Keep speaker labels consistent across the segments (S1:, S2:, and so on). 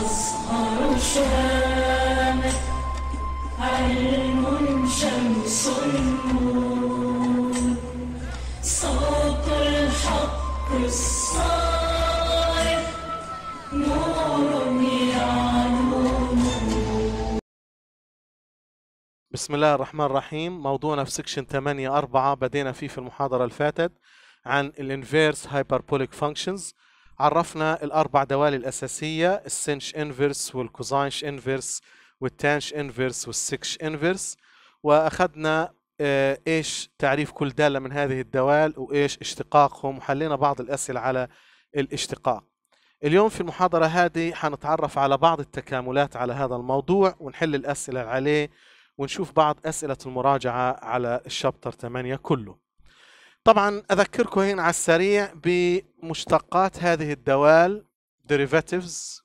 S1: أزهر شامة علم
S2: شمس النور صوت الحق الصارخ نور بسم الله الرحمن الرحيم موضوعنا في سكشن 8 4 بدينا فيه في المحاضرة اللي فاتت عن الانفيرس هايبربوليك فانكشنز عرفنا الاربع دوالي الاساسيه السنش انفرس والكوزاينش انفرس والتانش انفرس والسكش انفرس واخذنا آه، ايش تعريف كل داله من هذه الدوال وايش اشتقاقهم وحلينا بعض الاسئله على الاشتقاق اليوم في المحاضره هذه حنتعرف على بعض التكاملات على هذا الموضوع ونحل الاسئله عليه ونشوف بعض اسئله المراجعه على الشابتر 8 كله طبعا اذكركم هنا على السريع بمشتقات هذه الدوال derivatives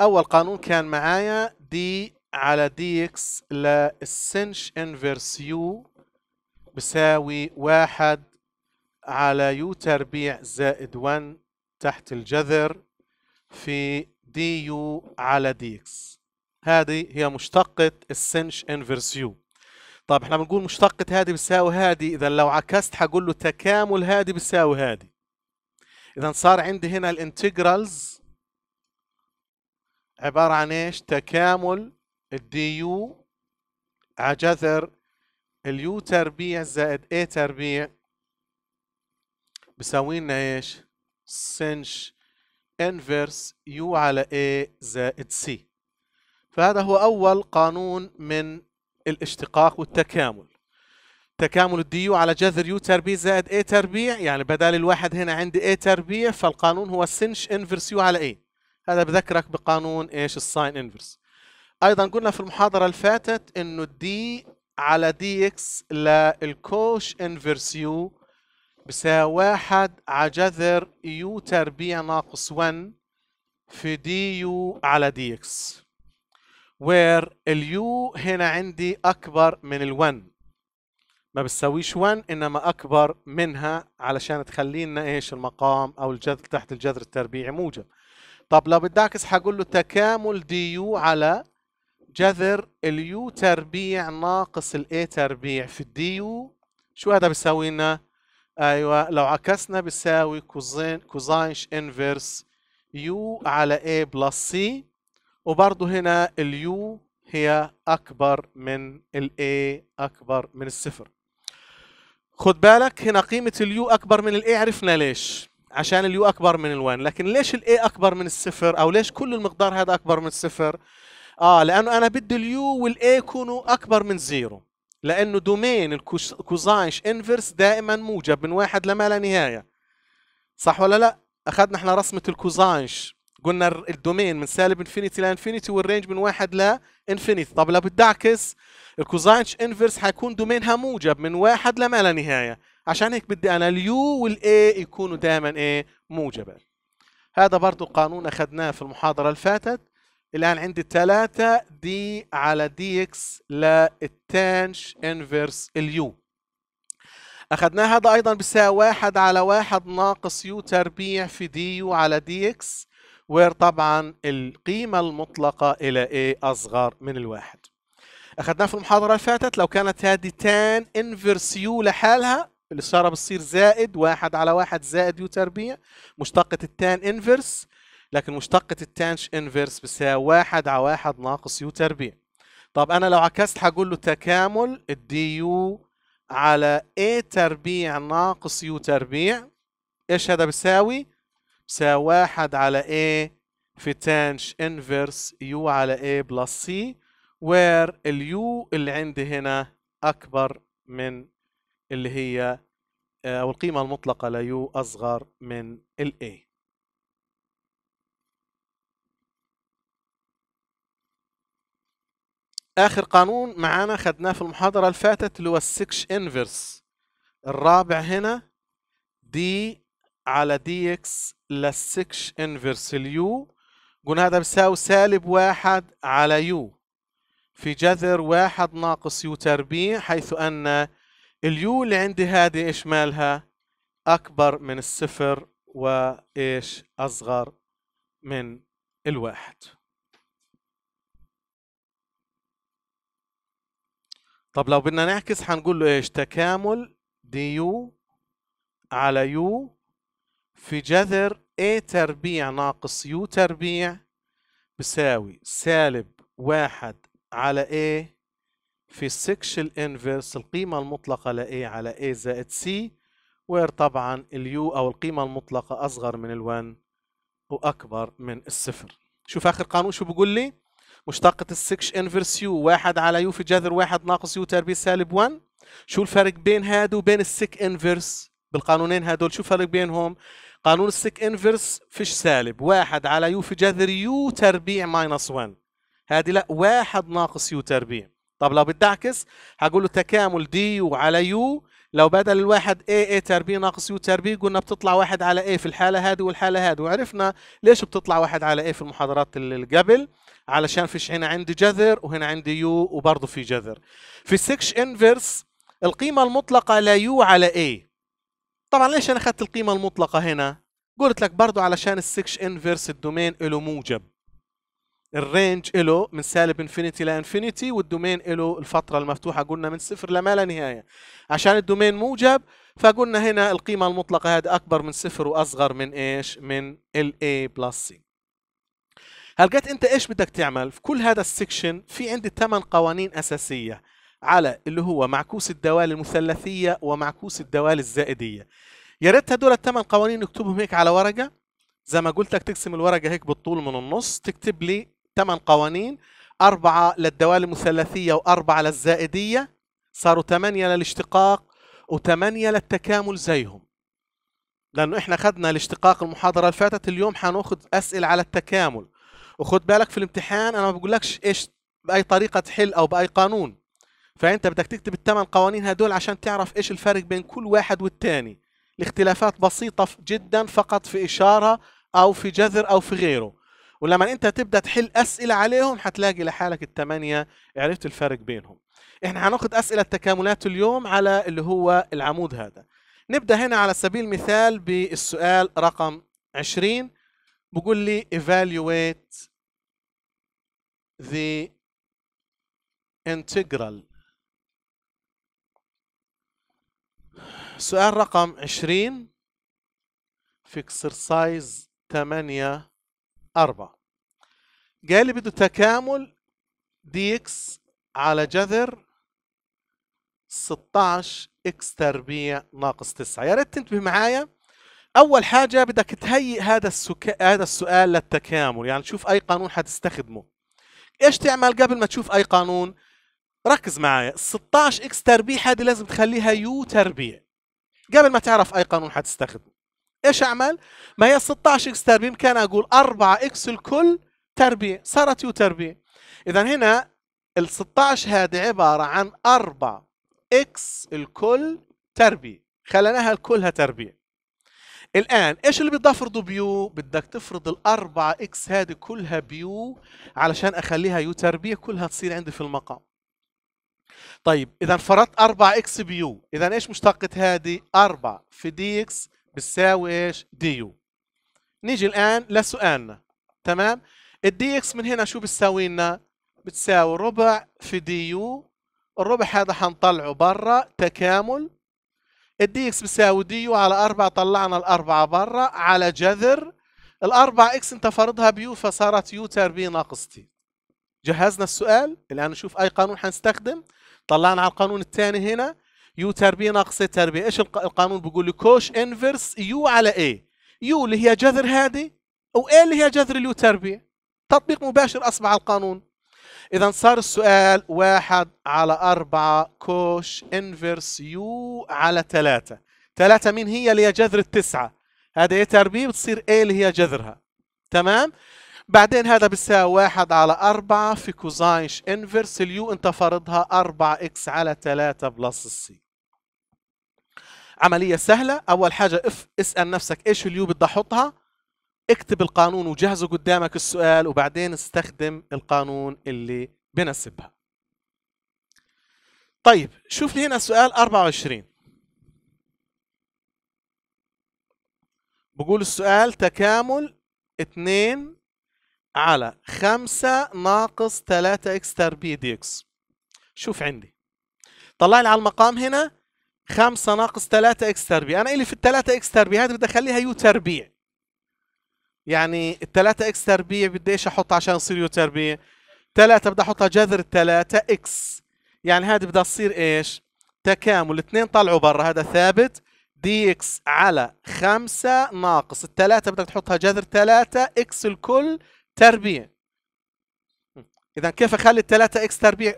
S2: اول قانون كان معايا دي على دي اكس للسنش انفرس يو بساوي واحد على يو تربيع زائد 1 تحت الجذر في دي يو على دي اكس هذه هي مشتقة السنش انفرس يو طب احنا بنقول مشتقة هذه بتساوي هذه اذا لو عكست حقول له تكامل هذه بتساوي هذه اذا صار عندي هنا الانتجرالز عبارة عن ايش تكامل الدي يو على جذر اليو تربيع زائد اي تربيع بيساوي لنا ايش سنش انفرس يو على اي زائد سي فهذا هو اول قانون من الاشتقاق والتكامل تكامل الديو على جذر يو تربيع زائد اي تربيع يعني بدل الواحد هنا عندي اي تربيع فالقانون هو سنش انفرس يو على اي هذا بذكرك بقانون ايش الساين انفرس ايضا قلنا في المحاضره اللي فاتت انه الدي على دي اكس للكوش انفرس يو بيساوي واحد على جذر يو تربيع ناقص 1 في دي يو على دي اكس where اليو هنا عندي اكبر من ال1 ما بتساويش 1 انما اكبر منها علشان تخلي لنا ايش المقام او الجذر تحت الجذر التربيعي موجب طب لو بدي اعكس هقول له تكامل دي يو على جذر اليو تربيع ناقص الاي تربيع في الدي يو شو هذا بيساوي لنا ايوه لو عكسنا بيساوي كوزين كوزاينش انفرس يو على اي بلس سي وبرضه هنا اليو هي أكبر من الاي أكبر من الصفر خد بالك هنا قيمة اليو أكبر من الاي عرفنا ليش عشان اليو أكبر من الوان لكن ليش الاي أكبر من الصفر أو ليش كل المقدار هذا أكبر من الصفر آه لأنه أنا بدي اليو والاي يكونوا أكبر من زيرو لأنه دومين الكوزاينش انفرس دائما موجب من واحد لما لا نهاية صح ولا لا؟ أخذنا احنا رسمة الكوزاينش قلنا الدومين من سالب انفينيتي لانفينيتي والرينج من واحد لانفينيتي طب لو بدي اعكس الكوزاينش انفرس حيكون دومينها موجب من واحد لما لا نهايه عشان هيك بدي انا اليو والاي يكونوا دائما ايه موجبات هذا برضو قانون اخذناه في المحاضره اللي فاتت الان عندي 3 دي على دي اكس للتانش انفرس اليو اخذناه هذا ايضا بيساوي واحد على واحد ناقص يو تربيع في دي يو على دي اكس وير طبعا القيمة المطلقة إلى إيه أصغر من الواحد أخذناه في المحاضرة اللي فاتت لو كانت هذه تان انفرس يو لحالها الإشارة بتصير زائد واحد على واحد زائد يو تربيع مشتقة التان انفرس لكن مشتقة التانش انفرس بتساوي واحد على واحد ناقص يو تربيع طب أنا لو عكست هقول له تكامل الدي يو على A تربيع ناقص يو تربيع ايش هذا بيساوي؟ سا واحد على A في تانش انفرس U على A بلس C where اليو اللي عندي هنا أكبر من اللي هي آه، أو القيمة المطلقة ليو أصغر من ال A آخر قانون معانا خدناه في المحاضرة اللي فاتت اللي هو السكش انفرس الرابع هنا دي على دي اكس للسكش انفرس اليو قلنا هذا بيساوي سالب واحد على يو في جذر واحد ناقص يو تربيع حيث أن اليو اللي عندي هذه إيش مالها أكبر من الصفر وإيش أصغر من الواحد طب لو بدنا نعكس هنقول له إيش تكامل دي يو على يو في جذر A تربيع ناقص U تربيع بساوي سالب واحد على A في السكشل انفرس القيمة المطلقة ل A على A زائد C وير طبعا اليو أو القيمة المطلقة أصغر من الوان وأكبر من الصفر شوف آخر قانون شو بيقول لي مشتقة السكش انفرس يو واحد على يو في جذر واحد ناقص يو تربيع سالب 1 شو الفرق بين هاد وبين السك انفرس بالقانونين هذول شو الفرق بينهم قانون السك انفرس فيش سالب واحد على يو في جذر يو تربيع ماينس 1 هذه لا واحد ناقص يو تربيع طب لو بدي اعكس هقول له تكامل دي يو على يو لو بدل الواحد اي اي تربيع ناقص يو تربيع قلنا بتطلع واحد على اي في الحاله هذه والحاله هذه وعرفنا ليش بتطلع واحد على اي في المحاضرات اللي قبل علشان فيش هنا عندي جذر وهنا عندي يو وبرضه في جذر في السكش انفرس القيمه المطلقه لا يو على اي طبعا ليش انا اخذت القيمه المطلقه هنا قلت لك برضو علشان السكش انفرس الدومين له موجب الرينج له من سالب انفينيتي لانفينيتي والدومين له الفتره المفتوحه قلنا من صفر لما لا نهايه عشان الدومين موجب فقلنا هنا القيمه المطلقه هذه اكبر من صفر واصغر من ايش من ال a بلس سي هلقيت انت ايش بدك تعمل في كل هذا السكشن في عندي ثمان قوانين اساسيه على اللي هو معكوس الدوال المثلثيه ومعكوس الدوال الزائديه يا ريت هدول الثمان قوانين نكتبهم هيك على ورقه زي ما قلت لك تقسم الورقه هيك بالطول من النص تكتب لي ثمان قوانين أربعة للدوال المثلثية وأربعة للزائدية صاروا ثمانية للاشتقاق وثمانية للتكامل زيهم لأنه إحنا خدنا الاشتقاق المحاضرة اللي فاتت اليوم حناخد أسئلة على التكامل وخد بالك في الامتحان أنا ما بقولكش إيش بأي طريقة تحل أو بأي قانون فانت بدك تكتب الثمان قوانين هدول عشان تعرف ايش الفرق بين كل واحد والثاني الاختلافات بسيطة جدا فقط في إشارة أو في جذر أو في غيره ولما أنت تبدأ تحل أسئلة عليهم حتلاقي لحالك الثمانية عرفت الفرق بينهم إحنا هنأخذ أسئلة تكاملات اليوم على اللي هو العمود هذا نبدأ هنا على سبيل المثال بالسؤال رقم 20 بقول لي evaluate the integral سؤال رقم 20 في اكسرسايز 8 4 قال لي بده تكامل دي اكس على جذر 16 اكس تربيع ناقص 9 يا ريت تنتبه معايا اول حاجه بدك تهيئ هذا السك... هذا السؤال للتكامل يعني شوف اي قانون حتستخدمه ايش تعمل قبل ما تشوف اي قانون ركز معايا 16 اكس تربيع هذه لازم تخليها يو تربيع قبل ما تعرف اي قانون حتستخدم ايش اعمل ما هي 16 اكس تربيع بامكاني اقول 4 اكس الكل تربيع صارت يو تربيع اذا هنا ال 16 هذه عباره عن 4 اكس الكل تربيع خليناها كلها تربيع الآن إيش اللي بدي أفرضه بيو؟ بدك تفرض الأربعة إكس هذه كلها بيو علشان أخليها يو تربيع كلها تصير عندي في المقام طيب اذا فرضت 4 اكس بيو اذا ايش مشتقة هذه 4 في دي اكس بتساوي ايش دي يو نيجي الان لسؤالنا تمام الدي اكس من هنا شو بتساوي لنا بتساوي ربع في دي يو الربع هذا حنطلعه برا تكامل الدي اكس بتساوي دي يو على 4 طلعنا الأربعة برا على جذر الأربعة اكس انت فرضها بيو فصارت يو تربيه ناقص تي جهزنا السؤال الآن نشوف أي قانون حنستخدم طلعنا على القانون الثاني هنا يو تربيه ناقص تربيه ايش القانون بيقول لي كوش انفرس يو على اي يو اللي هي جذر هذه او اي اللي هي جذر اليو تربيه تطبيق مباشر اصبح على القانون اذا صار السؤال واحد على أربعة كوش انفرس يو على ثلاثة ثلاثة مين هي اللي هي جذر التسعة هذا اي تربيه بتصير اي اللي هي جذرها تمام بعدين هذا بيساوي واحد على أربعة في كوزاينش انفرس اليو أنت فرضها أربعة إكس على ثلاثة بلس السي عملية سهلة أول حاجة اف اسأل نفسك إيش اليو بدي أحطها اكتب القانون وجهزه قدامك السؤال وبعدين استخدم القانون اللي بناسبها طيب شوف لي هنا سؤال 24 بقول السؤال تكامل 2 على 5 ناقص 3 اكس تربيع دي اكس شوف عندي طلع لي على المقام هنا 5 ناقص 3 اكس تربيع انا الي في ال 3 اكس تربيع هذه بدي اخليها يو تربيع يعني ال 3 اكس تربيع بدي ايش احط عشان يصير يو تربيع 3 بدي احطها جذر 3 اكس يعني هذه بدها تصير ايش تكامل 2 طلعوا برا هذا ثابت دي اكس على 5 ناقص 3 بدك تحطها جذر 3 اكس الكل تربيع اذا كيف اخلي ال 3 اكس تربيع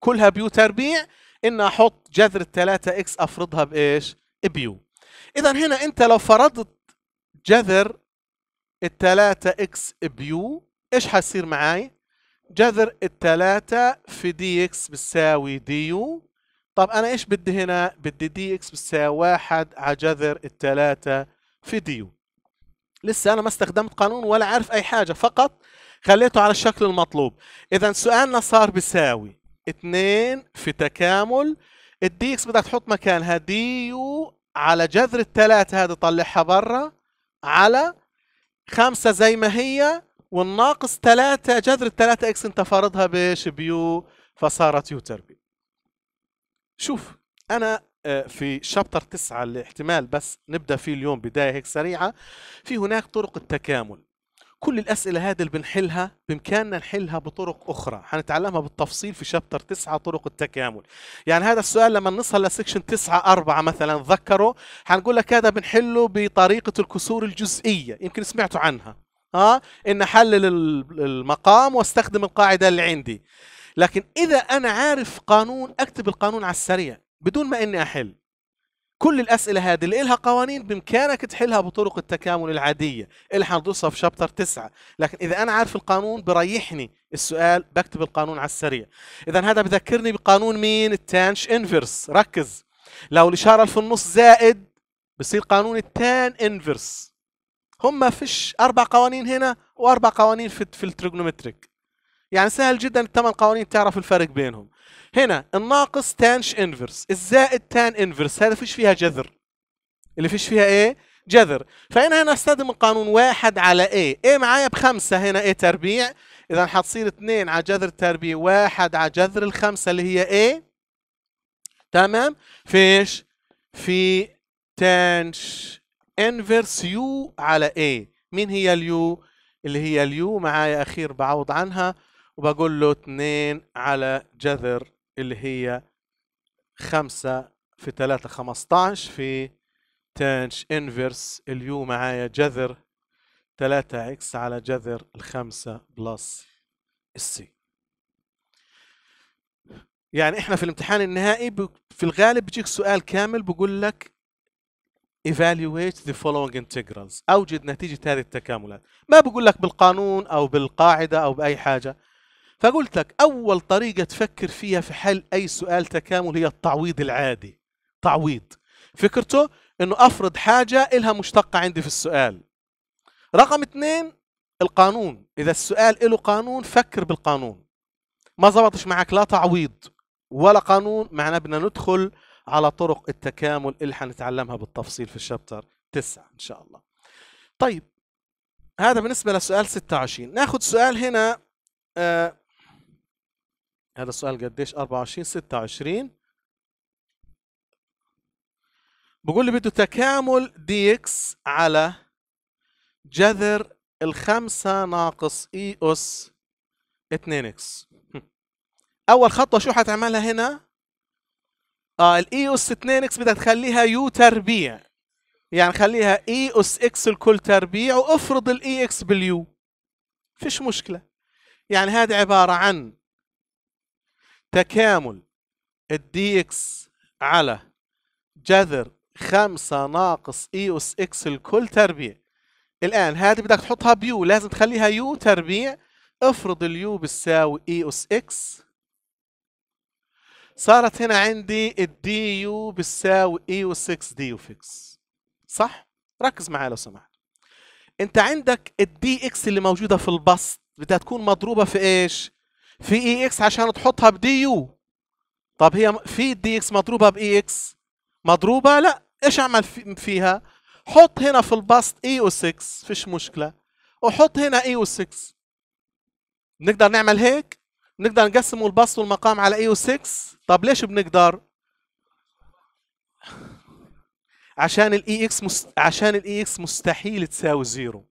S2: كلها بيو تربيع ان احط جذر ال 3 اكس افرضها بايش بيو اذا هنا انت لو فرضت جذر ال 3 اكس بيو ايش حيصير معي جذر ال 3 في دي اكس بتساوي دي يو طب انا ايش بدي هنا بدي دي اكس بتساوي واحد على جذر ال 3 في دي يو لسه انا ما استخدمت قانون ولا عارف اي حاجه فقط خليته على الشكل المطلوب اذا سؤالنا صار بيساوي 2 في تكامل الدي اكس بدك تحط مكانها دي يو على جذر الثلاثة هذه طلعها برا على خمسة زي ما هي والناقص ثلاثة جذر الثلاثة اكس انت فارضها بيش بيو فصارت يو تربي شوف انا آه، في شابتر تسعة اللي احتمال بس نبدا فيه اليوم بدايه هيك سريعه في هناك طرق التكامل كل الاسئله هذه اللي بنحلها بامكاننا نحلها بطرق اخرى حنتعلمها بالتفصيل في شابتر تسعة طرق التكامل يعني هذا السؤال لما نصل لسكشن تسعة أربعة مثلا ذكره حنقول لك هذا بنحله بطريقه الكسور الجزئيه يمكن سمعتوا عنها اه ان حلل المقام واستخدم القاعده اللي عندي لكن اذا انا عارف قانون اكتب القانون على السريع بدون ما اني احل كل الاسئله هذه اللي لها قوانين بامكانك تحلها بطرق التكامل العاديه اللي هندرسها في شابتر 9 لكن اذا انا عارف القانون بريحني السؤال بكتب القانون على السريع اذا هذا بذكرني بقانون مين التانش انفرس ركز لو الاشاره في النص زائد بصير قانون التان انفرس هم فيش اربع قوانين هنا واربع قوانين في في يعني سهل جدا الثمان قوانين تعرف الفرق بينهم هنا الناقص تانش انفرس الزائد تان انفرس هذا فيش فيها جذر اللي فيش فيها ايه جذر فهنا هنا استخدم القانون واحد على ايه ايه معايا بخمسة هنا ايه تربيع اذا حتصير اثنين على جذر التربيع واحد على جذر الخمسة اللي هي ايه تمام فيش في تانش انفرس يو على ايه مين هي اليو اللي هي اليو معايا اخير بعوض عنها وبقول له 2 على جذر اللي هي خمسة في 3 خمستاش في تانش انفرس اليو معايا جذر 3 اكس على جذر الخمسة بلس السي يعني احنا في الامتحان النهائي في الغالب بيجيك سؤال كامل بقول لك evaluate the following integrals اوجد نتيجة هذه التكاملات ما بقول لك بالقانون او بالقاعدة او باي حاجة فقلت لك أول طريقة تفكر فيها في حل أي سؤال تكامل هي التعويض العادي تعويض فكرته أنه أفرض حاجة إلها مشتقة عندي في السؤال رقم اثنين القانون إذا السؤال له قانون فكر بالقانون ما زبطش معك لا تعويض ولا قانون معناه بدنا ندخل على طرق التكامل اللي حنتعلمها بالتفصيل في الشابتر تسعة إن شاء الله طيب هذا بالنسبة لسؤال 26 ناخذ سؤال هنا آه هذا السؤال قديش 24 26 بقول لي بده تكامل دي اكس على جذر الخمسة ناقص اي e اس 2 اكس اول خطوة شو حتعملها هنا؟ اه الاي e اس 2 اكس بدها تخليها يو تربيع يعني خليها اي e اس اكس الكل تربيع وافرض الاي اكس باليو فيش مشكلة يعني هذه عبارة عن تكامل الدي اكس على جذر خمسة ناقص اي e اس اكس الكل تربيع الآن هذه بدك تحطها بيو لازم تخليها يو تربيع افرض اليو بتساوي اي اس اكس صارت هنا عندي الدي يو بتساوي اي اس اكس دي يو فيكس صح؟ ركز معي لو سمحت انت عندك الدي اكس اللي موجودة في البسط بدها تكون مضروبة في ايش؟ في اي e اكس عشان تحطها بدي يو طب هي في دي اكس مضروبه باي اكس e مضروبه لا ايش اعمل فيها حط هنا في البسط اي او 6 فيش مشكله وحط هنا اي او 6 نقدر نعمل هيك نقدر نقسم البسط والمقام على اي او 6 طب ليش بنقدر عشان الاي اكس e مست... عشان الاي اكس مستحيل تساوي زيرو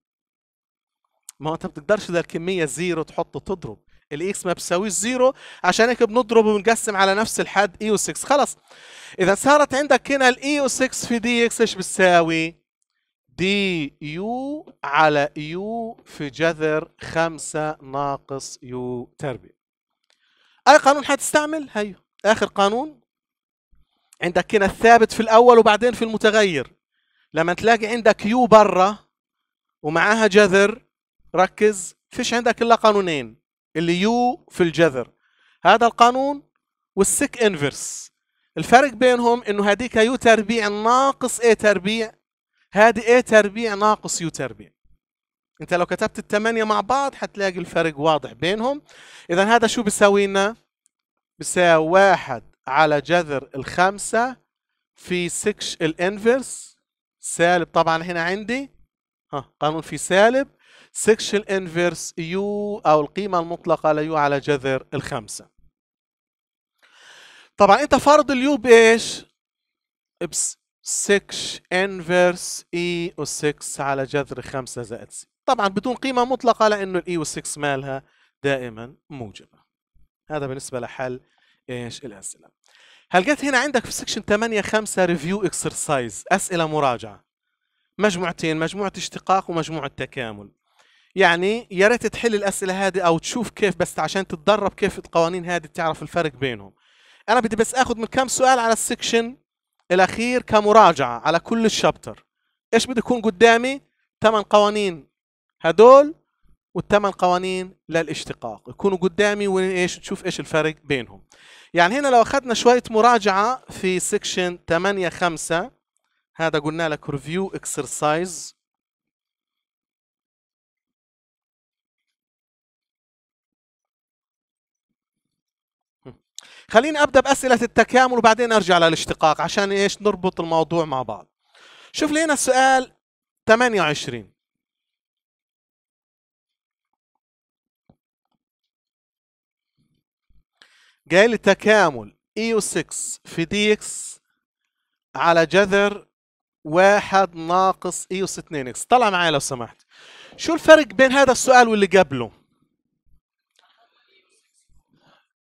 S2: ما انت بتقدرش ذا الكميه زيرو تحط تضرب الاكس ما بتساوي زيرو عشان هيك بنضرب وبنقسم على نفس الحد اي اس 6 خلص اذا صارت عندك هنا الاي اس 6 في دي اكس ايش بتساوي؟ دي يو على يو في جذر 5 ناقص يو تربيع اي قانون حتستعمل هيو اخر قانون عندك هنا الثابت في الاول وبعدين في المتغير لما تلاقي عندك يو برا ومعاها جذر ركز فيش عندك الا قانونين اللي يو في الجذر هذا القانون والسك انفرس الفرق بينهم انه هذيك يو تربيع ناقص اي تربيع هذه اي تربيع ناقص يو تربيع انت لو كتبت الثمانية مع بعض حتلاقي الفرق واضح بينهم اذا هذا شو بيساوي لنا بيساوي واحد على جذر الخمسة في سكش الانفرس سالب طبعا هنا عندي ها قانون في سالب سكشن انفيرس يو او القيمه المطلقه ليو على جذر الخمسه طبعا انت فرض اليو بايش بسكش انفرس اي و6 على جذر 5 زائد سي طبعا بدون قيمه مطلقه لانه الاي e و 6 مالها دائما موجبه هذا بالنسبه لحل ايش الاسئله هل جت هنا عندك في سكشن 8 5 ريفيو اكسرسايز اسئله مراجعه مجموعتين مجموعه اشتقاق ومجموعه تكامل يعني يا ريت تحل الاسئله هذه او تشوف كيف بس عشان تتدرب كيف القوانين هذه تعرف الفرق بينهم انا بدي بس اخذ من كم سؤال على السكشن الاخير كمراجعه على كل الشابتر ايش بده يكون قدامي ثمان قوانين هدول والثمان قوانين للاشتقاق يكونوا قدامي وايش تشوف ايش الفرق بينهم يعني هنا لو اخذنا شويه مراجعه في سكشن 8 5 هذا قلنا لك ريفيو اكسرسايز خليني ابدا باسئله التكامل وبعدين ارجع للاشتقاق عشان ايش نربط الموضوع مع بعض شوف لينا السؤال 28 قال لي تكامل ايو e 6 في دي اكس على جذر واحد ناقص اي 6 2 اكس طلع معايا لو سمحت شو الفرق بين هذا السؤال واللي قبله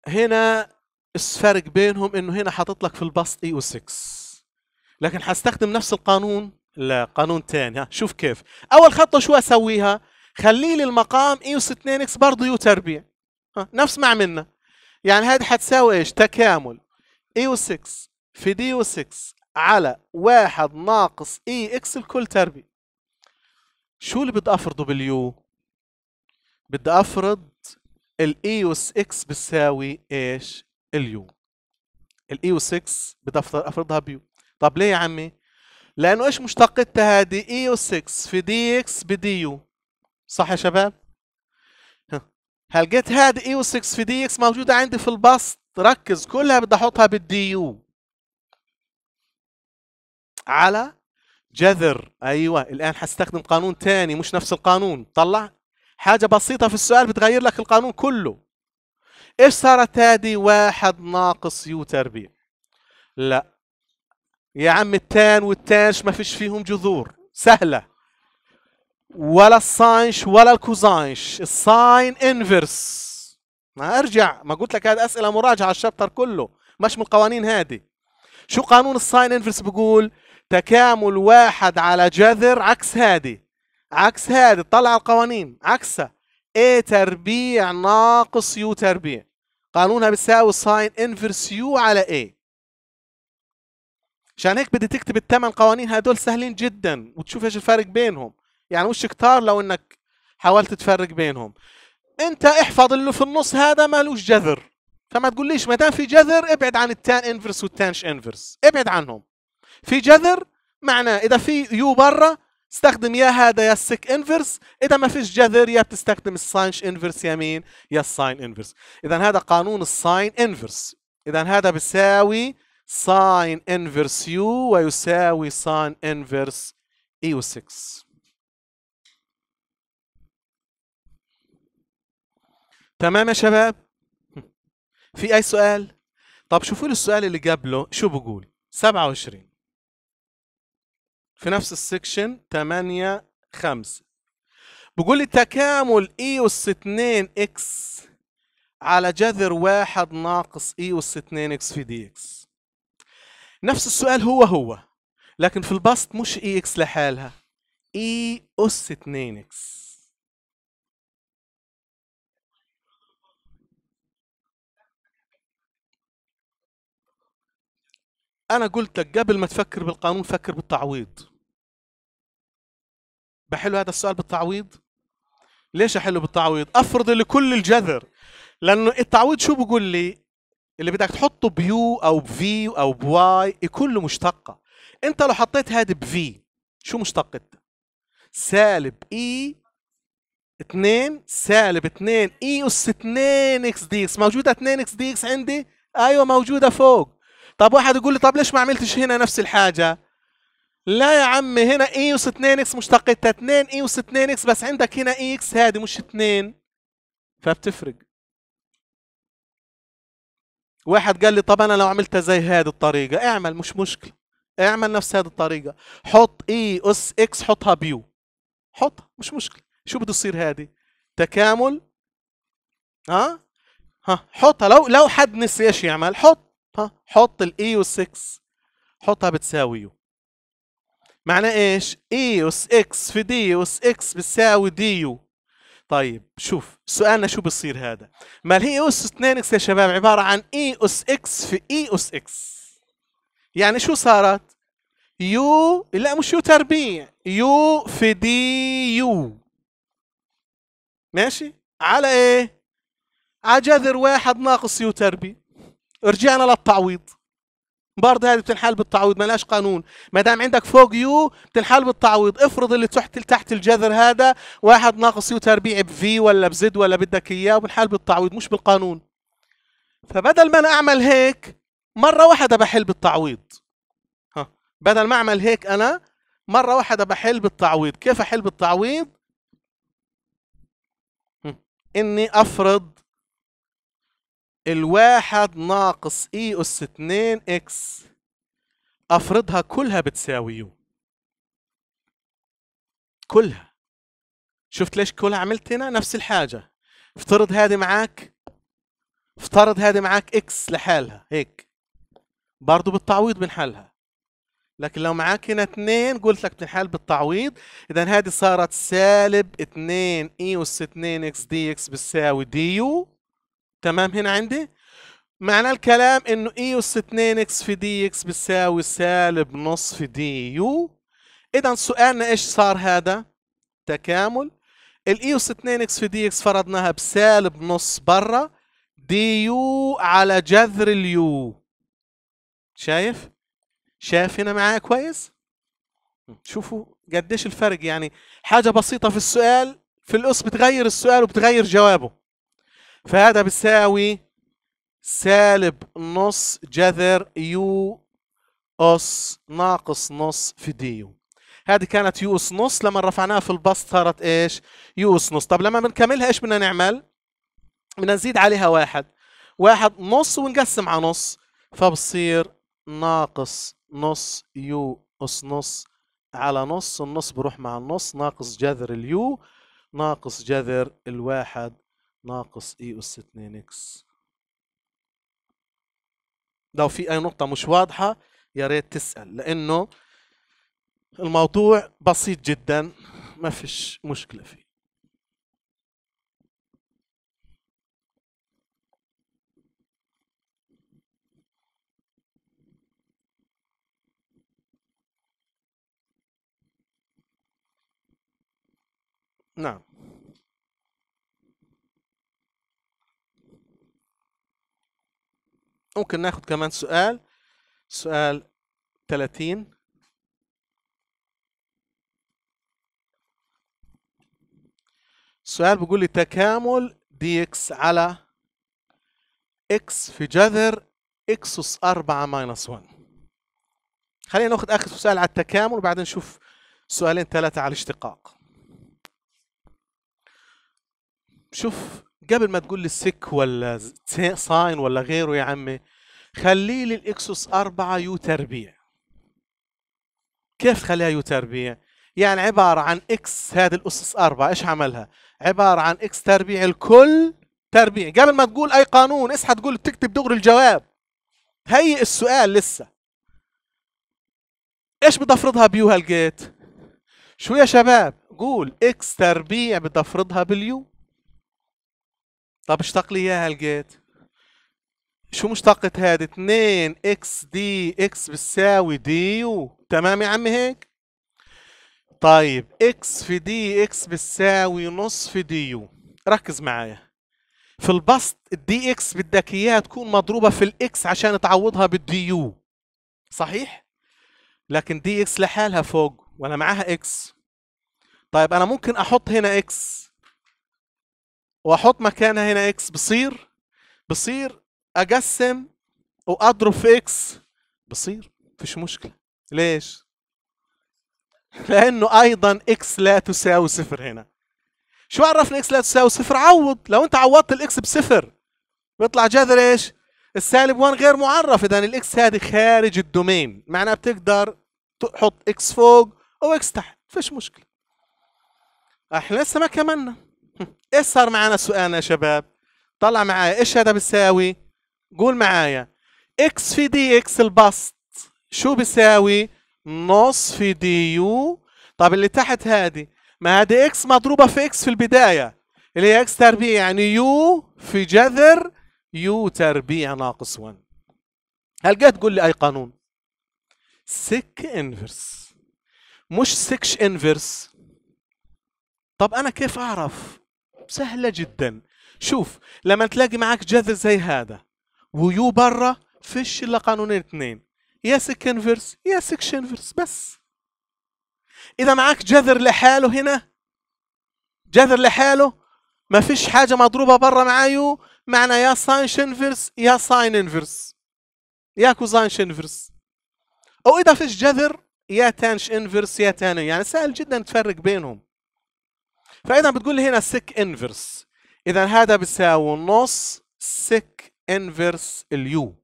S2: هنا الفرق بينهم انه هنا حاطط لك في البسط اي او 6 لكن حستخدم نفس القانون لا قانون ثاني ها شوف كيف اول خطوه شو اسويها خلي لي المقام اي e او 2 اكس برضه يو تربيع ها نفس ما عملنا يعني هذه حتساوي ايش تكامل اي او 6 في دي او 6 على واحد ناقص اي e اكس الكل تربيع شو اللي بدي افرضه باليو بدي افرض الاي اس e اكس بتساوي ايش اليو الاي او 6 بدي افرضها بيو طب ليه يا عمي لانه ايش مشتقتها هذه اي او 6 في دي اكس بدي يو صح يا شباب هلقيت هذه اي او 6 في دي اكس موجوده عندي في البسط ركز كلها بدي احطها بالدي يو على جذر ايوه الان حستخدم قانون ثاني مش نفس القانون طلع حاجه بسيطه في السؤال بتغير لك القانون كله ايش صارت هذه واحد ناقص يو تربيع لا يا عم التان والتانش ما فيش فيهم جذور سهله ولا الساينش ولا الكوزاينش الساين انفرس ما ارجع ما قلت لك هذه اسئله مراجعه على الشابتر كله مش من القوانين هذه شو قانون الساين انفرس بيقول تكامل واحد على جذر عكس هذه عكس هذه طلع القوانين عكسها A تربيع ناقص U تربيع قانونها بتساوي ساين انفرس U على A عشان هيك بدي تكتب الثمان قوانين هدول سهلين جدا وتشوف ايش الفرق بينهم يعني وش كتار لو انك حاولت تفرق بينهم انت احفظ اللي في النص هذا مالوش جذر فما تقوليش ما دام في جذر ابعد عن التان انفرس والتانش انفرس ابعد عنهم في جذر معناه اذا في يو برا استخدم يا هذا يا السك انفرس اذا ما فيش جذر يا بتستخدم الساينش انفرس يمين يا الساين انفرس اذا هذا قانون الساين انفرس اذا هذا بيساوي ساين انفرس يو ويساوي ساين انفرس ايو e 6 تمام يا شباب في اي سؤال طب شوفوا لي السؤال اللي قبله شو بقول 27 في نفس السكشن 8 5 بيقول لي تكامل اي اس 2 اكس على جذر واحد ناقص اي اس 2 اكس في دي اكس نفس السؤال هو هو لكن في البسط مش اي e اكس لحالها اي اس 2 اكس انا قلت لك قبل ما تفكر بالقانون فكر بالتعويض بحل هذا السؤال بالتعويض ليش احله بالتعويض افرض لكل الجذر لانه التعويض شو بقول لي اللي بدك تحطه بيو او بفي او بواي كله مشتقه انت لو حطيت هذا بفي شو مشتقتها سالب اي 2 سالب 2 اي اس 2 اكس دي اكس موجوده 2 اكس دي اكس عندي ايوه موجوده فوق طب واحد يقول لي طب ليش ما عملتش هنا نفس الحاجه لا يا عم هنا اي اس 2 اكس مشتقتها 2 اي اس 2 اكس بس عندك هنا اي e اكس هادي مش 2 فبتفرق واحد قال لي طب انا لو عملتها زي هذه الطريقه اعمل مش مشكله اعمل نفس هذه الطريقه حط اي اس اكس حطها بيو حطها مش مشكله شو بده يصير هذه تكامل ها ها حطها لو لو حد نسي ايش يعمل حط ها حط الاي اس e 6 حطها بتساوي يو معناه ايش؟ اي e اس اكس في دي اس اكس بتساوي دي يو طيب شوف سؤالنا شو بصير هذا؟ ما هي اس 2 اكس يا شباب عباره عن اي e اس اكس في اي e اس اكس يعني شو صارت؟ يو لا مش يو تربيع يو في دي يو ماشي؟ على ايه؟ على جذر واحد ناقص يو تربيع رجعنا للتعويض برضه هذه بتنحل بالتعويض ما لهاش قانون ما دام عندك فوق يو بتنحل بالتعويض افرض اللي تحت تحت الجذر هذا واحد ناقص يو تربيع بفي ولا بزد ولا بدك اياه وبنحل بالتعويض مش بالقانون فبدل ما انا اعمل هيك مره واحده بحل بالتعويض ها بدل ما اعمل هيك انا مره واحده بحل بالتعويض كيف احل بالتعويض اني افرض الواحد ناقص اي e اس 2 اكس افرضها كلها بتساوي يو كلها شفت ليش كلها عملت هنا نفس الحاجه افترض هذه معك افترض هذه معك اكس لحالها هيك برضه بالتعويض بنحلها لكن لو معك هنا 2 قلت لك بتنحل بالتعويض اذا هذه صارت سالب 2 اي e اس 2 اكس دي اكس بتساوي دي يو تمام هنا عندي معنى الكلام انه اي اس 2 اكس في دي اكس بتساوي سالب نصف دي يو اذا سؤالنا ايش صار هذا تكامل الاي اس 2 اكس في دي اكس فرضناها بسالب نص برا دي يو على جذر اليو شايف شايف هنا معايا كويس شوفوا قديش الفرق يعني حاجه بسيطه في السؤال في الاس بتغير السؤال وبتغير جوابه فهذا بيساوي سالب نص جذر يو اس ناقص نص في دي يو هذه كانت يو اس نص لما رفعناها في البسط صارت ايش يو اس نص طب لما بنكملها ايش بدنا نعمل بدنا نزيد عليها واحد واحد نص ونقسم على نص فبصير ناقص نص يو اس نص على نص النص بروح مع النص ناقص جذر اليو ناقص جذر الواحد ناقص اي اس 2 اكس لو في اي نقطه مش واضحه يا ريت تسال لانه الموضوع بسيط جدا ما فيش مشكله فيه نعم ممكن ناخد كمان سؤال سؤال 30 السؤال بيقول لي تكامل دي اكس على اكس في جذر اكس اس 4 ماينس 1 خلينا ناخد اخر سؤال على التكامل وبعدين نشوف سؤالين ثلاثة على الاشتقاق شوف قبل ما تقول لي سك ولا ساين ولا غيره يا عمي خلي لي الاكسوس 4 يو تربيع كيف خليها يو تربيع يعني عبارة عن اكس هذه الأسس 4 ايش عملها عبارة عن اكس تربيع الكل تربيع قبل ما تقول أي قانون اصحى تقول تكتب دغري الجواب هيئ السؤال لسه ايش بدي افرضها بيو هالجيت شو يا شباب قول اكس تربيع بدي افرضها باليو طب اشتق لي اياها لقيت شو مشتقة هذه 2 اكس دي اكس بتساوي دي يو تمام يا عمي هيك طيب اكس في دي اكس بتساوي نص في دي يو ركز معايا في البسط الدي اكس بدك اياها تكون مضروبه في الاكس عشان تعوضها بالدي يو صحيح لكن دي اكس لحالها فوق وانا معاها اكس طيب انا ممكن احط هنا اكس واحط مكانها هنا اكس بصير بصير اقسم واضرب في اكس بصير مفيش مشكله ليش لانه ايضا اكس لا تساوي صفر هنا شو عرفنا اكس لا تساوي صفر عوض لو انت عوضت الاكس بصفر بيطلع جذر ايش السالب 1 غير معرف اذا الاكس هذه خارج الدومين معناها بتقدر تحط اكس فوق او اكس تحت فيش مشكله احنا لسه ما كملنا ايش صار معنا سؤالنا يا شباب طلع معايا ايش هذا بيساوي قول معايا اكس في دي اكس البسط شو بيساوي نص في دي يو طب اللي تحت هذه ما هذه اكس مضروبه في اكس في البدايه اللي هي اكس تربيع يعني يو في جذر يو تربيع ناقص 1 هل جاي تقول لي اي قانون سك انفرس مش سكش انفرس طب انا كيف اعرف سهله جدا شوف لما تلاقي معاك جذر زي هذا ويو برا فيش الا قانونين اثنين يا سك انفرس يا سكش انفرس بس اذا معاك جذر لحاله هنا جذر لحاله ما فيش حاجه مضروبه برا معاه يو معنى يا ساين شنفرس يا ساين انفرس يا كوزاين شنفرس او اذا فيش جذر يا تانش انفرس يا تاني يعني سهل جدا تفرق بينهم فاذا بتقول لي هنا سيك انفرس اذا هذا بيساوي نص سيك انفرس اليو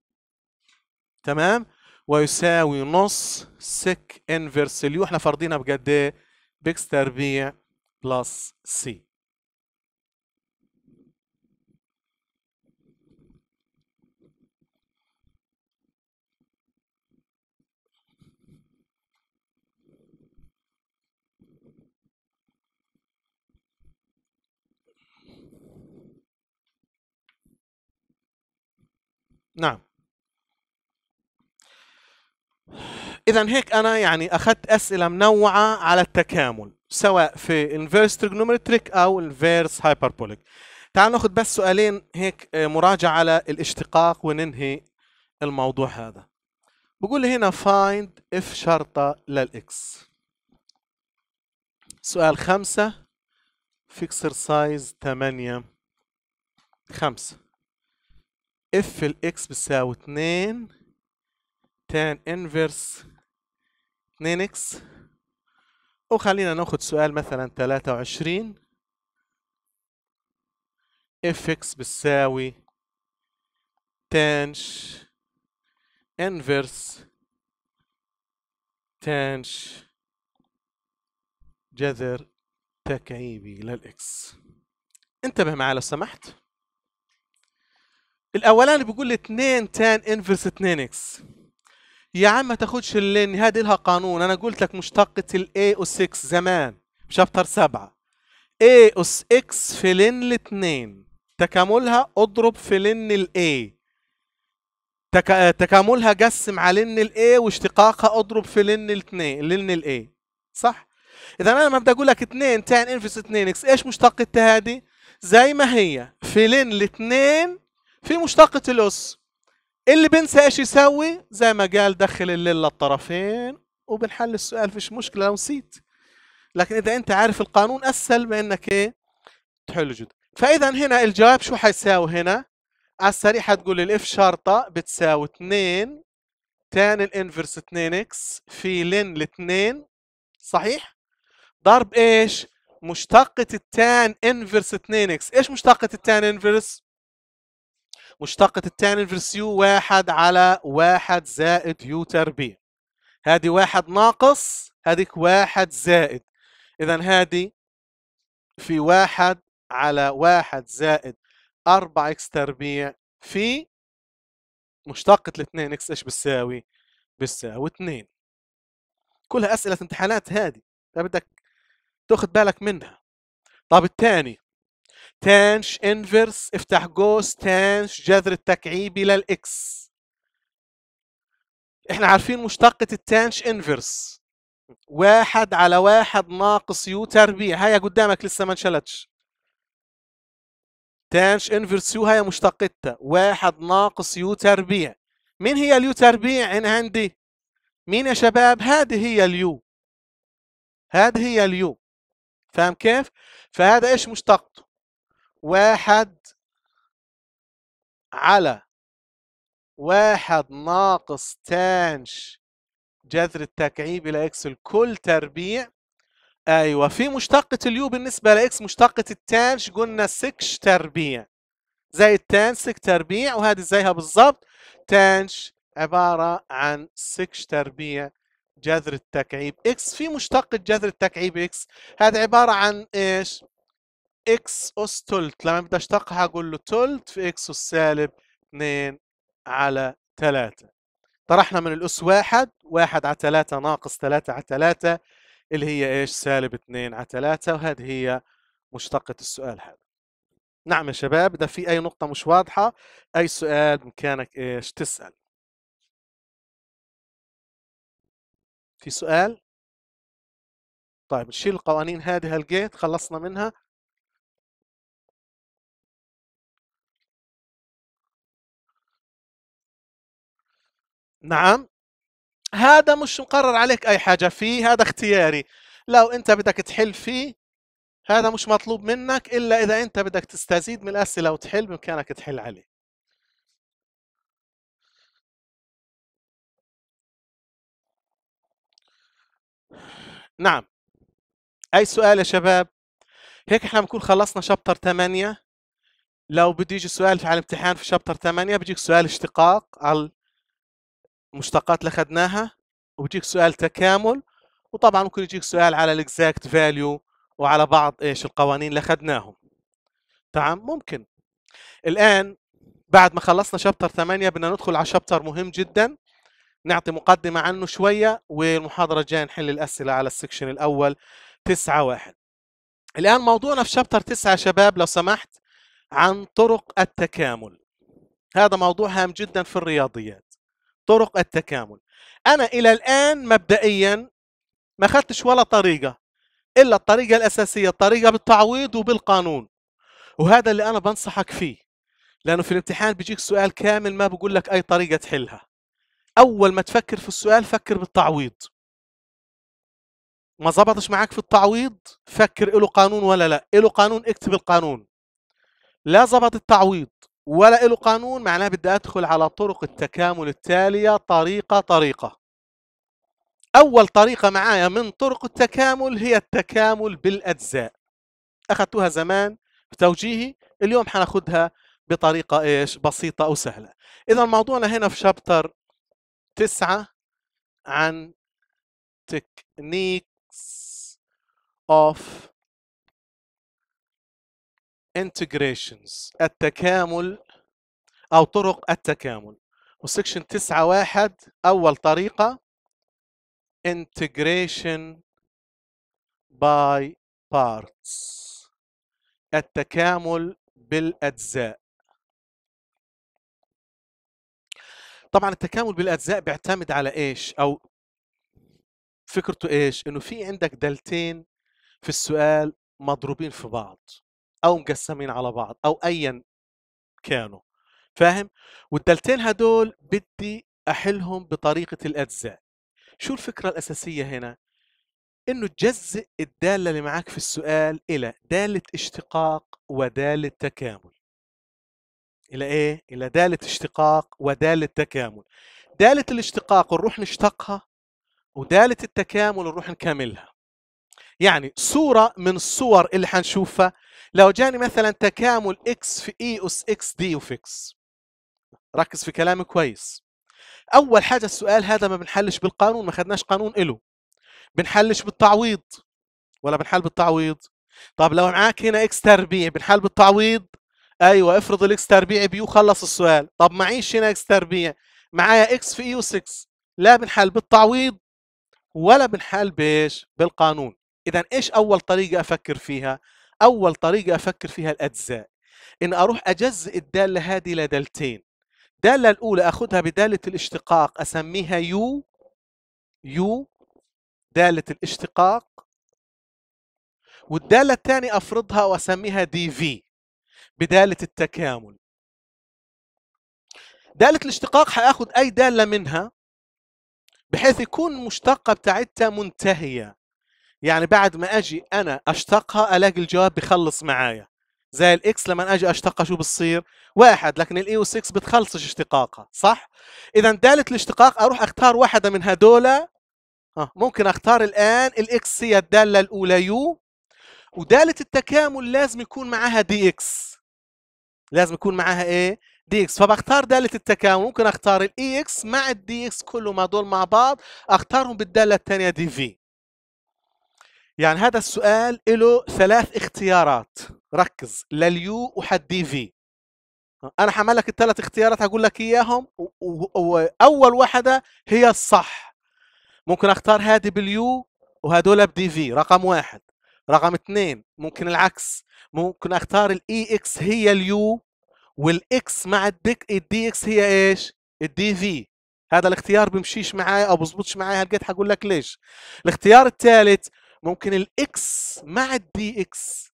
S2: تمام ويساوي نص سيك انفرس اليو احنا فرضينا بقد ايه بيكس تربيع بلس سي نعم اذا هيك انا يعني اخذت اسئله منوعه على التكامل سواء في انفيرس تريجنومتريك او انفيرس hyperbolic تعال ناخذ بس سؤالين هيك آه، مراجعه على الاشتقاق وننهي الموضوع هذا بقول لي هنا find اف شرطه للاكس سؤال خمسة فيكسر سايز 8 خمسة اف الاكس بتساوي 2 تان انفرس 2 اكس وخلينا ناخد سؤال مثلا 23 اف اكس بتساوي تانش انفرس تانش جذر تكعيبي للاكس انتبه معي لو سمحت الاولاني بيقول لي 2 تان انفرس 2 اكس يا عم ما تاخدش اللين هذه لها قانون انا قلت لك مشتقه الاي اس اكس زمان في شابتر 7 اي اس اكس في لين الاثنين تكاملها اضرب في لين الاي تك... تكاملها قسم على لين الاي واشتقاقها اضرب في لين الاثنين لين الاي صح اذا انا لما بدي اقول لك 2 تان انفرس 2 اكس ايش مشتقتها هذه زي ما هي في لين الاثنين في مشتقة الأس اللي بنسى ايش يسوي زي ما قال دخل الليل للطرفين وبنحل السؤال فيش مشكلة لو نسيت لكن إذا أنت عارف القانون أسهل من إنك إيه تحل جد فإذا هنا الجواب شو حيساوي هنا على السريع حتقول الإف شرطة بتساوي 2 تان الإنفرس 2 إكس في لين الاثنين صحيح ضرب إيش مشتقة التان إنفرس 2 إكس إيش مشتقة التان إنفرس مشتقة الثاني انفرس يو واحد على واحد زائد يو تربيع هذه واحد ناقص هذيك واحد زائد إذا هذه في واحد على واحد زائد 4 اكس تربيع في مشتقة الاثنين اكس ايش بتساوي؟ بتساوي 2 كلها أسئلة امتحانات هذه بدك تاخذ بالك منها طب الثاني تانش انفرس افتح قوس تانش جذر التكعيبي للاكس احنا عارفين مشتقة التانش انفرس واحد على واحد ناقص يو تربيع هيا قدامك لسه ما انشلتش تانش انفرس يو هي مشتقتها واحد ناقص يو تربيع مين هي اليو تربيع ان عندي مين يا شباب هذه هي اليو هذه هي اليو فاهم كيف فهذا ايش مشتقته واحد على واحد ناقص تانش جذر التكعيب إلى إكس الكل تربيع أيوة في مشتقة اليو بالنسبة لإكس مشتقة التانش قلنا سكش تربيع زي التان 6 تربيع وهذه زيها بالظبط تانش عبارة عن سكش تربيع جذر التكعيب إكس في مشتقة جذر التكعيب إكس هذا عبارة عن إيش؟ اكس اس تلت لما بدي اشتقها اقول له تلت في اكس اس سالب 2 على 3 طرحنا من الاس واحد واحد على 3 ناقص 3 على 3 اللي هي ايش سالب 2 على 3 وهذه هي مشتقة السؤال هذا نعم يا شباب إذا في أي نقطة مش واضحة أي سؤال بإمكانك إيش تسأل
S1: في سؤال طيب نشيل القوانين هذه هلقيت خلصنا منها نعم
S2: هذا مش مقرر عليك اي حاجه فيه هذا اختياري لو انت بدك تحل فيه هذا مش مطلوب منك الا اذا انت بدك تستزيد من الاسئله وتحل بامكانك تحل عليه نعم اي سؤال يا شباب هيك احنا بنكون خلصنا شابتر 8 لو بده يجي سؤال على الامتحان في شابتر 8 بيجيك سؤال اشتقاق على المشتقات اللي اخذناها وبيجيك سؤال تكامل وطبعا ممكن يجيك سؤال على الاكزاكت فاليو وعلى بعض ايش القوانين اللي اخذناهم تمام ممكن الان بعد ما خلصنا شابتر 8 بدنا ندخل على شابتر مهم جدا نعطي مقدمة عنه شوية والمحاضرة الجاية نحل الأسئلة على السكشن الأول 9 1 الآن موضوعنا في شابتر تسعة شباب لو سمحت عن طرق التكامل هذا موضوع هام جدا في الرياضيات طرق التكامل انا الى الان مبدئيا ما اخذتش ولا طريقه الا الطريقه الاساسيه الطريقه بالتعويض وبالقانون وهذا اللي انا بنصحك فيه لانه في الامتحان بيجيك سؤال كامل ما بقول لك اي طريقه تحلها اول ما تفكر في السؤال فكر بالتعويض ما زبطش معك في التعويض فكر له قانون ولا لا له قانون اكتب القانون لا زبط التعويض ولا له قانون معناه بدي ادخل على طرق التكامل التاليه طريقه طريقه اول طريقه معايا من طرق التكامل هي التكامل بالاجزاء اخذتوها زمان بتوجيهي اليوم حناخدها بطريقه ايش بسيطه او سهله اذا موضوعنا هنا في شابتر تسعة عن تكنيكس اوف integrations التكامل أو طرق التكامل وسكشن تسعة واحد أول طريقة integration by parts التكامل بالأجزاء طبعا التكامل بالأجزاء بيعتمد على إيش أو فكرته إيش إنه في عندك دالتين في السؤال مضروبين في بعض او مقسمين على بعض او ايا كانوا فاهم والدالتين هدول بدي احلهم بطريقه الاجزاء شو الفكره الاساسيه هنا انه تجزئ الداله اللي معك في السؤال الى داله اشتقاق وداله تكامل الى ايه الى داله اشتقاق وداله تكامل داله الاشتقاق نروح نشتقها وداله التكامل نروح نكملها يعني صوره من الصور اللي حنشوفها لو جاني مثلا تكامل اكس في اي اس اكس دي اوف اكس ركز في كلامي كويس اول حاجه السؤال هذا ما بنحلش بالقانون ما خدناش قانون له بنحلش بالتعويض ولا بنحل بالتعويض طب لو معاك هنا اكس تربيع بنحل بالتعويض ايوه افرض الاكس تربيع بيو خلص السؤال طب معيش هنا اكس تربيع معايا اكس في اي اس اكس لا بنحل بالتعويض ولا بنحل بايش بالقانون اذا ايش اول طريقه افكر فيها اول طريقه افكر فيها الاجزاء ان اروح اجزء الداله هذه لدالتين الداله الاولى اخذها بداله الاشتقاق اسميها يو يو داله الاشتقاق والداله الثانيه افرضها واسميها دي في بداله التكامل داله الاشتقاق هاخد اي داله منها بحيث يكون مشتقه بتاعتها منتهيه يعني بعد ما اجي انا اشتقها الاقي الجواب بخلص معايا زي الاكس لما اجي اشتقها شو بتصير واحد لكن الاي اس اكس بتخلصش اشتقاقها صح اذا داله الاشتقاق اروح اختار واحده من هدول آه ممكن اختار الان الاكس هي الداله الاولى يو وداله التكامل لازم يكون معاها دي اكس لازم يكون معاها ايه دي اكس فبختار داله التكامل ممكن اختار الاي اكس e مع الدي اكس كلهم دول مع بعض اختارهم بالداله الثانيه دي في يعني هذا السؤال له ثلاث اختيارات ركز لليو وحدي في انا حملك لك الثلاث اختيارات هقول لك اياهم واول واحده هي الصح ممكن اختار هذه باليو وهدول بدي في رقم واحد رقم اثنين ممكن العكس ممكن اختار الاي اكس e هي اليو والاكس مع الدك الدي اكس هي ايش الدي في هذا الاختيار بمشيش معي او بزبطش معي هلقيت حقول لك ليش الاختيار الثالث ممكن الاكس مع الدي اكس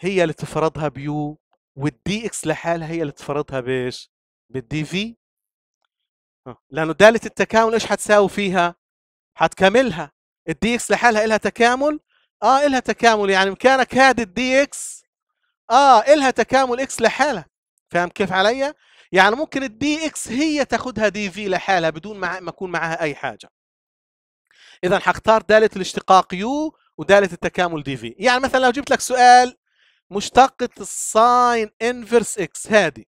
S2: هي اللي تفرضها بيو والدي اكس لحالها هي اللي تفرضها بايش؟ بالدي في لانه داله التكامل ايش حتساوي فيها؟ حتكملها الدي اكس لحالها لها تكامل اه الها تكامل يعني بامكانك هذه الدي اكس اه الها تكامل اكس لحالها فاهم كيف عليا؟ يعني ممكن الدي اكس هي تاخذها دي في لحالها بدون ما اكون معها اي حاجه اذا حختار داله الاشتقاق يو وداله التكامل دي في يعني مثلا لو جبت لك سؤال مشتقة الساين انفرس اكس هادي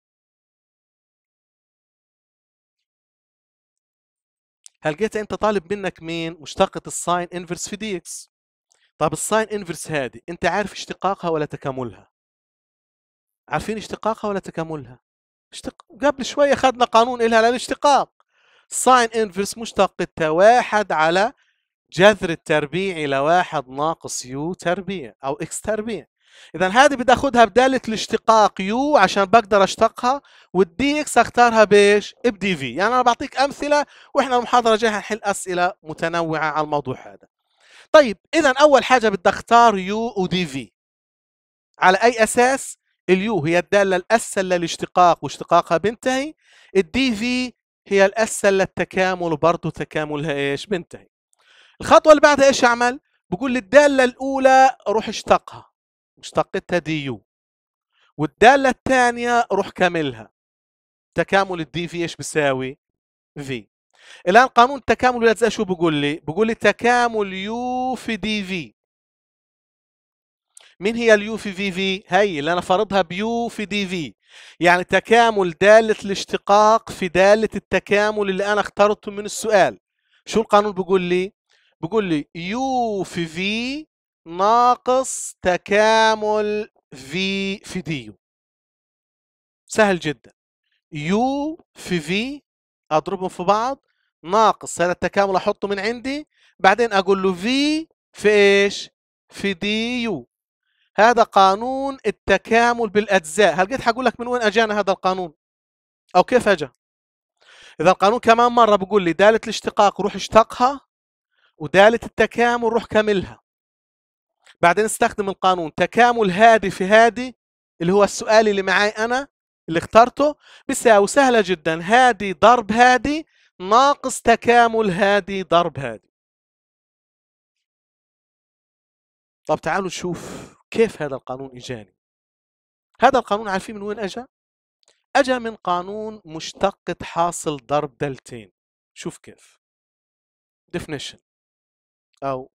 S2: جيت انت طالب منك مين مشتقة الساين انفرس في دي اكس طب الساين انفرس هادي انت عارف اشتقاقها ولا تكاملها عارفين اشتقاقها ولا تكاملها اشتق... قبل شوية أخذنا قانون إلها للاشتقاق ساين انفرس مشتقتها واحد على جذر التربيعي لواحد ناقص يو تربيع او اكس تربيع اذا هذه بدي اخذها بداله الاشتقاق يو عشان بقدر اشتقها والدي اكس اختارها بايش؟ بدي في يعني انا بعطيك امثله واحنا المحاضره الجايه حنحل اسئله متنوعه على الموضوع هذا طيب اذا اول حاجه بدي اختار يو ودي في على اي اساس اليو هي الداله الاسهل للاشتقاق واشتقاقها بينتهي الدي في هي الاسهل للتكامل وبرضه تكاملها ايش بينتهي الخطوه اللي بعدها ايش اعمل بقول للداله الاولى روح اشتقها اشتقتها دي يو والداله الثانيه روح كاملها تكامل الدي في ايش بيساوي في الان قانون تكامل الاجزاء شو بقول لي بقول لي تكامل يو في دي في مين هي اليو في في في هي اللي انا فرضها بيو في دي في يعني تكامل داله الاشتقاق في داله التكامل اللي انا اخترته من السؤال شو القانون بقول لي بقول لي يو في في ناقص تكامل في في يو. سهل جدا يو في في اضربهم في بعض ناقص هذا التكامل احطه من عندي بعدين اقول له في في ايش في دي يو هذا قانون التكامل بالاجزاء هل قلت حقول لك من وين اجانا هذا القانون او كيف اجى اذا القانون كمان مره بقول لي داله الاشتقاق روح اشتقها ودالة التكامل روح كاملها بعدين استخدم القانون تكامل هادي في هادي اللي هو السؤال اللي معاي أنا اللي اخترته بيساوي سهلة جدا هادي ضرب هادي ناقص تكامل
S1: هادي ضرب هادي طب تعالوا نشوف
S2: كيف هذا القانون إجاني هذا القانون عارفين من وين أجا؟ أجا من قانون مشتقة حاصل ضرب دالتين شوف كيف
S1: definition أو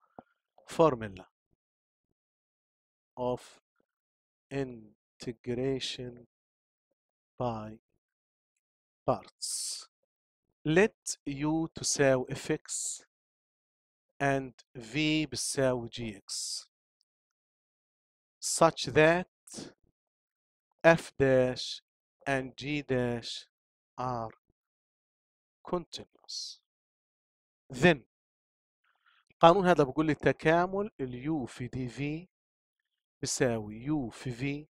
S1: formula of integration by parts let u تساوي fx and v sell gx such that f dash and g dash are continuous
S2: then القانون هذا بقول لي تكامل اليو في دي في بيساوي يو في في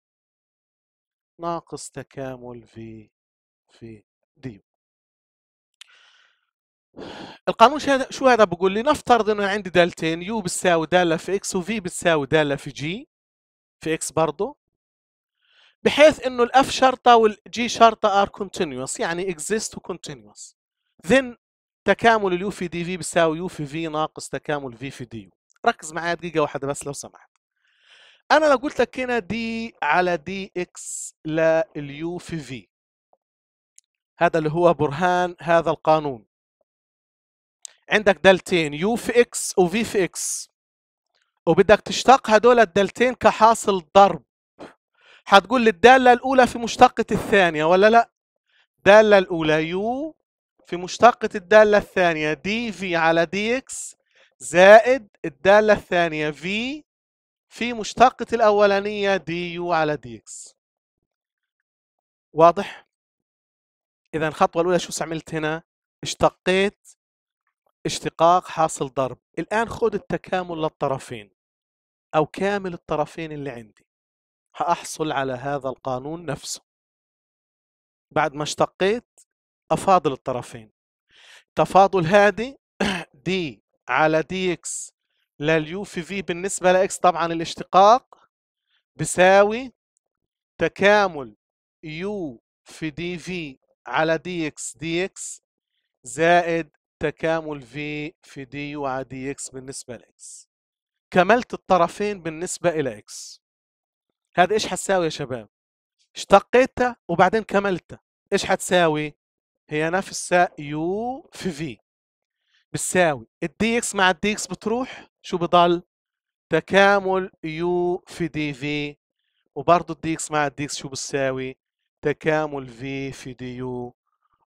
S2: ناقص تكامل في في دي القانون شو هذا بقول لي نفترض انه عندي دالتين يو بتساوي داله في اكس وفي بتساوي داله في جي في اكس برضه بحيث انه الاف شرطه والجي شرطه ار كونتينوس يعني اكزيست وكونتينوس ذن تكامل اليو في دي في بيساوي يو في في ناقص تكامل في في دي ركز معايا دقيقه واحده بس لو سمحت انا لو قلت لك هنا دي على دي اكس لليو في في هذا اللي هو برهان هذا القانون عندك دالتين يو في اكس وفي في اكس وبدك تشتق هدول الدالتين كحاصل ضرب هتقول الدالة الاولى في مشتقه الثانيه ولا لا داله الاولى يو في مشتقة الدالة الثانية دي في على دي اكس زائد الدالة الثانية في في مشتقة الأولانية دي يو على دي اكس واضح؟ إذا الخطوة الأولى شو عملت هنا؟ اشتقيت اشتقاق حاصل ضرب الآن خذ التكامل للطرفين أو كامل الطرفين اللي عندي هأحصل على هذا القانون نفسه بعد ما اشتقيت أفاضل الطرفين تفاضل هادي دي على دي اكس لليو في في بالنسبة لإكس طبعا الاشتقاق بيساوي تكامل يو في دي في على دي اكس دي اكس زائد تكامل في في دي يو على دي اكس بالنسبة لإكس كملت الطرفين بالنسبة إلى إكس هذا إيش حتساوي يا شباب؟ اشتقيتها وبعدين كملتها إيش حتساوي؟ هي نفسها يو في في بتساوي الدي اكس مع الدي اكس بتروح شو بضل تكامل يو في دي في وبرضه الدي اكس مع الدي اكس شو بتساوي تكامل في في دي يو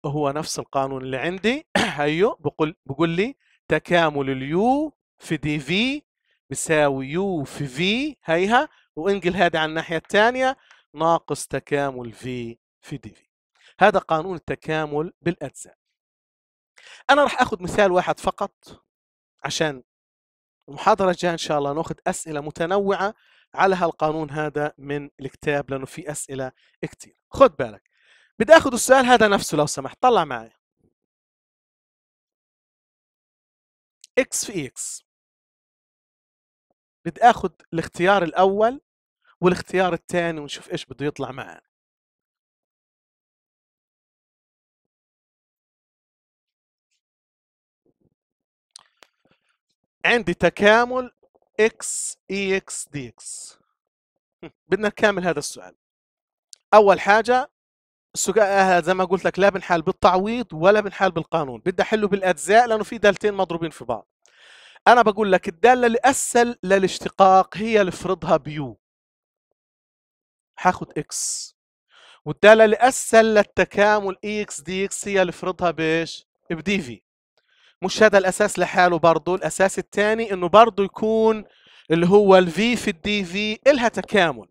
S2: هو نفس القانون اللي عندي هيو أيوه، بقول بقول لي تكامل اليو في دي في بيساوي يو في في هيها وانقل هذا على الناحيه الثانيه ناقص تكامل في في دي في هذا قانون التكامل بالاجزاء انا راح اخذ مثال واحد فقط عشان المحاضرة الجاية إن شاء الله ناخذ أسئلة متنوعة على هالقانون هذا من الكتاب لأنه في أسئلة كثير خد بالك بدي أخذ السؤال هذا نفسه لو سمحت طلع معي
S1: x في x بدي أخذ الاختيار الأول والاختيار الثاني ونشوف إيش بده يطلع معنا
S2: عندي تكامل اكس اي اكس دي اكس بدنا نكامل هذا السؤال اول حاجه السؤال آه، زي ما قلت لك لا بنحل بالتعويض ولا بنحل بالقانون بدي احله بالاجزاء لانه في دالتين مضروبين في بعض انا بقول لك الداله اللي اسهل للاشتقاق هي اللي افرضها بيو هاخد اكس والداله اللي اسهل للتكامل اكس دي اكس هي اللي افرضها بايش بدي في مش هذا الاساس لحاله برضه الاساس الثاني انه برضه يكون اللي هو الفي في الدي في الها تكامل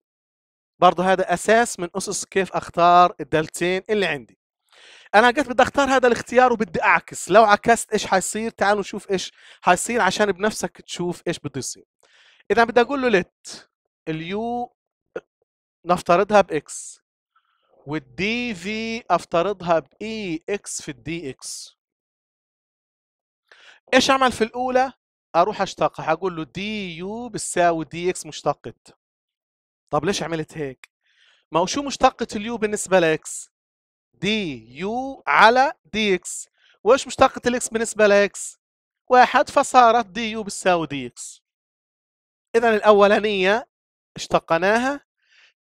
S2: برضه هذا اساس من اسس كيف اختار الدالتين اللي عندي انا قلت بدي اختار هذا الاختيار وبدي اعكس لو عكست ايش حيصير تعالوا نشوف ايش حيصير عشان بنفسك تشوف ايش بده يصير اذا بدي اقول له لت اليو نفترضها باكس والدي e في افترضها باي اكس في الدي اكس ايش اعمل في الاولى اروح اشتقها هقول له دي يو بتساوي دي اكس مشتقه طب ليش عملت هيك ما هو شو مشتقه اليو بالنسبه لاكس دي يو على دي اكس وايش مشتقه الاكس بالنسبه لاكس واحد فصارت دي يو بتساوي دي اكس اذا الاولانيه اشتقناها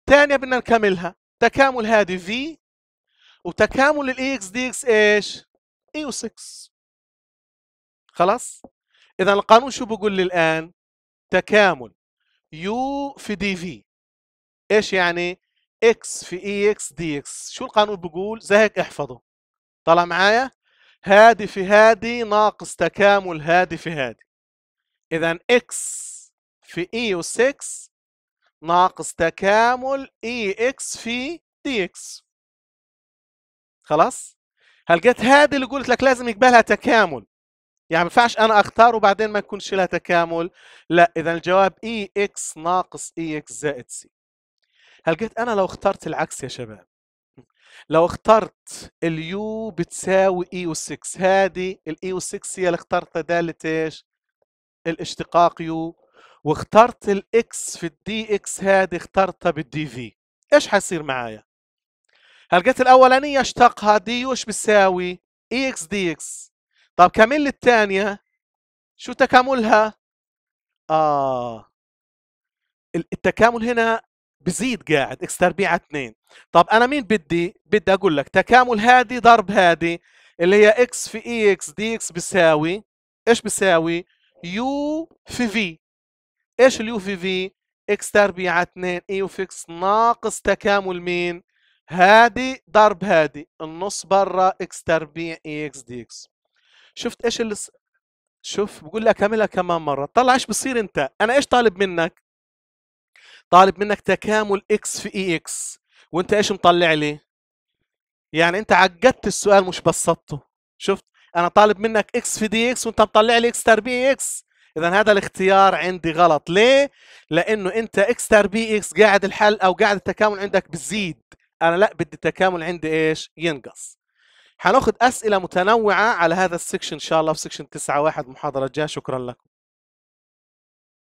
S2: ثانية بدنا نكملها تكامل هذه في وتكامل الاكس اكس دي اكس ايش اي e 6 خلاص اذا القانون شو بقول لي الان تكامل يو في دي في ايش يعني اكس في اي اكس دي اكس شو القانون بقول زي هيك احفظه طلع معايا هادي في هادي ناقص تكامل هادي في هادي اذا اكس في اي اس اكس ناقص تكامل اي e اكس في دي اكس خلاص هل جت هذه اللي قلت لك لازم يقبلها تكامل يعني ما ينفعش انا اختار وبعدين ما يكونش لها تكامل لا اذا الجواب اي e اكس ناقص اي e اكس زائد سي هل قلت انا لو اخترت العكس يا شباب لو اخترت اليو بتساوي اي e و6 هذه الاي و6 هي اللي اخترتها داله ايش الاشتقاق يو واخترت الاكس في الدي اكس هذه اخترتها بالدي في ايش حيصير معايا هل قلت الاولانيه اشتقها دي وش بتساوي اي اكس دي اكس طب كمل الثانية شو تكاملها؟ آه التكامل هنا بزيد قاعد اكس تربيع 2 طب انا مين بدي؟ بدي اقول لك تكامل هذه ضرب هذه اللي هي اكس في اي e اكس دي اكس بيساوي ايش بيساوي؟ يو في في ايش اليو في في؟ اكس تربيع 2 اي e اوف اكس ناقص تكامل مين؟ هادي ضرب هادي النص برا اكس تربيع اي e اكس دي اكس شفت ايش اللي ص... شوف بقول لك اعملها كمان مره طلع ايش بصير انت انا ايش طالب منك طالب منك تكامل اكس في اي e اكس وانت ايش مطلع لي يعني انت عقدت السؤال مش بسطته شفت انا طالب منك اكس في دي اكس وانت مطلع لي اكس تربيع اكس اذا هذا الاختيار عندي غلط ليه لانه انت اكس تربيع اكس قاعد الحل او قاعد التكامل عندك بزيد انا لا بدي التكامل عندي ايش ينقص حناخد اسئله متنوعه على هذا السكشن ان شاء الله في سكشن 9 1
S1: محاضره جاء شكرا لكم